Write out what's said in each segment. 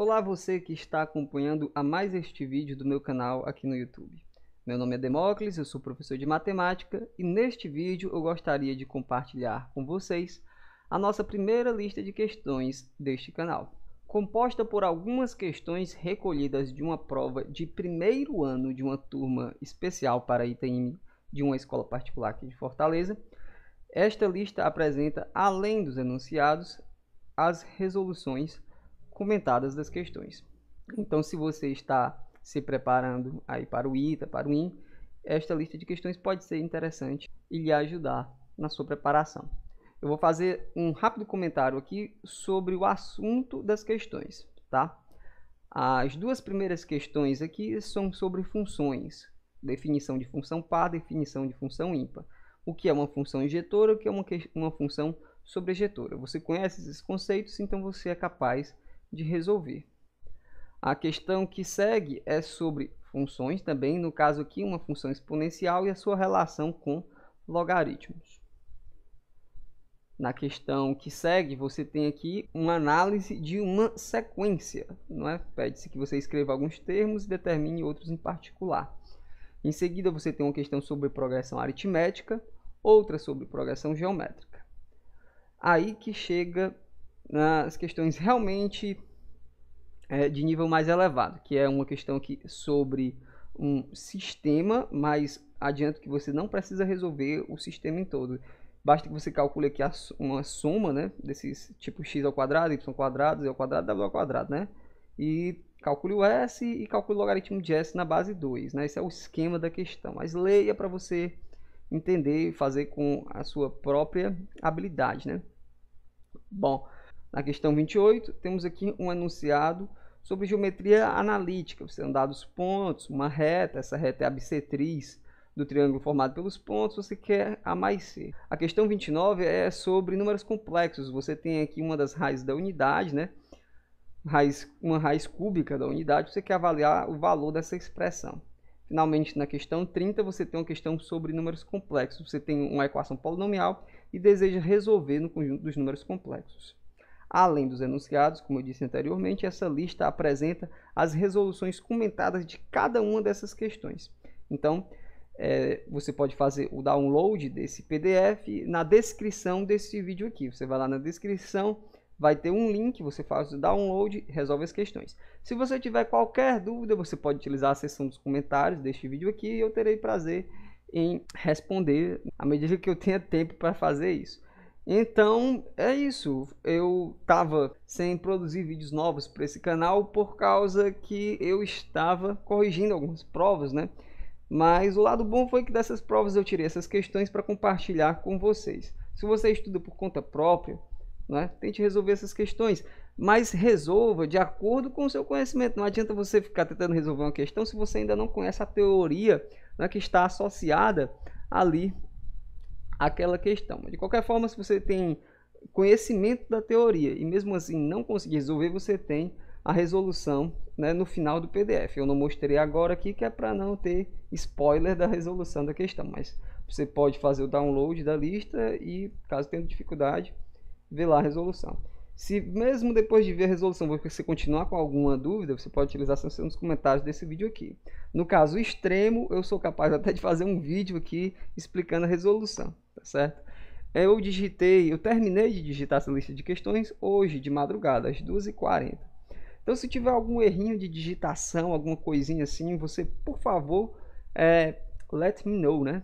Olá você que está acompanhando a mais este vídeo do meu canal aqui no YouTube. Meu nome é Demócles, eu sou professor de matemática e neste vídeo eu gostaria de compartilhar com vocês a nossa primeira lista de questões deste canal, composta por algumas questões recolhidas de uma prova de primeiro ano de uma turma especial para ITM de uma escola particular aqui de Fortaleza. Esta lista apresenta, além dos enunciados, as resoluções comentadas das questões. Então, se você está se preparando aí para o ITA, para o IN, esta lista de questões pode ser interessante e lhe ajudar na sua preparação. Eu vou fazer um rápido comentário aqui sobre o assunto das questões, tá? As duas primeiras questões aqui são sobre funções, definição de função par, definição de função ímpar. O que é uma função injetora, o que é uma, que... uma função sobrejetora. Você conhece esses conceitos, então você é capaz de de resolver. A questão que segue é sobre funções também, no caso aqui uma função exponencial e a sua relação com logaritmos. Na questão que segue, você tem aqui uma análise de uma sequência, não é? Pede-se que você escreva alguns termos e determine outros em particular. Em seguida, você tem uma questão sobre progressão aritmética, outra sobre progressão geométrica. Aí que chega nas questões realmente é, de nível mais elevado, que é uma questão que sobre um sistema, mas adianto que você não precisa resolver o sistema em todo. Basta que você calcule aqui a, uma soma, né, desses tipo x ao quadrado, y ao quadrado, z ao quadrado, w ao quadrado, né? E calcule o s e calcule o logaritmo de s na base 2, né? Esse é o esquema da questão. Mas leia para você entender e fazer com a sua própria habilidade, né? Bom, na questão 28, temos aqui um enunciado sobre geometria analítica, Você tem dados pontos, uma reta, essa reta é bissetriz do triângulo formado pelos pontos, você quer a mais c. A questão 29 é sobre números complexos, você tem aqui uma das raízes da unidade, né? Raiz, uma raiz cúbica da unidade, você quer avaliar o valor dessa expressão. Finalmente, na questão 30, você tem uma questão sobre números complexos, você tem uma equação polinomial e deseja resolver no conjunto dos números complexos. Além dos enunciados, como eu disse anteriormente, essa lista apresenta as resoluções comentadas de cada uma dessas questões. Então, é, você pode fazer o download desse PDF na descrição desse vídeo aqui. Você vai lá na descrição, vai ter um link, você faz o download, resolve as questões. Se você tiver qualquer dúvida, você pode utilizar a seção dos comentários deste vídeo aqui e eu terei prazer em responder à medida que eu tenha tempo para fazer isso. Então é isso. Eu estava sem produzir vídeos novos para esse canal por causa que eu estava corrigindo algumas provas, né? Mas o lado bom foi que dessas provas eu tirei essas questões para compartilhar com vocês. Se você estuda por conta própria, né, tente resolver essas questões, mas resolva de acordo com o seu conhecimento. Não adianta você ficar tentando resolver uma questão se você ainda não conhece a teoria né, que está associada ali aquela questão. De qualquer forma, se você tem conhecimento da teoria e mesmo assim não conseguir resolver, você tem a resolução né, no final do PDF. Eu não mostrei agora aqui que é para não ter spoiler da resolução da questão, mas você pode fazer o download da lista e, caso tenha dificuldade, ver lá a resolução. Se mesmo depois de ver a resolução você continuar com alguma dúvida, você pode utilizar sanção nos comentários desse vídeo aqui. No caso extremo, eu sou capaz até de fazer um vídeo aqui explicando a resolução, tá certo? Eu digitei, eu terminei de digitar essa lista de questões hoje, de madrugada, às 2h40. Então, se tiver algum errinho de digitação, alguma coisinha assim, você, por favor, é, let me know, né?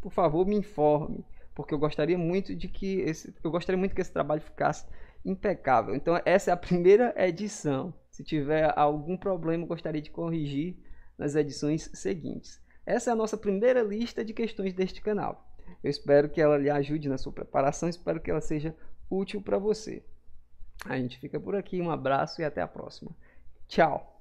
Por favor, me informe, porque eu gostaria muito de que esse, eu gostaria muito que esse trabalho ficasse impecável. Então, essa é a primeira edição. Se tiver algum problema, gostaria de corrigir nas edições seguintes. Essa é a nossa primeira lista de questões deste canal. Eu espero que ela lhe ajude na sua preparação, espero que ela seja útil para você. A gente fica por aqui, um abraço e até a próxima. Tchau!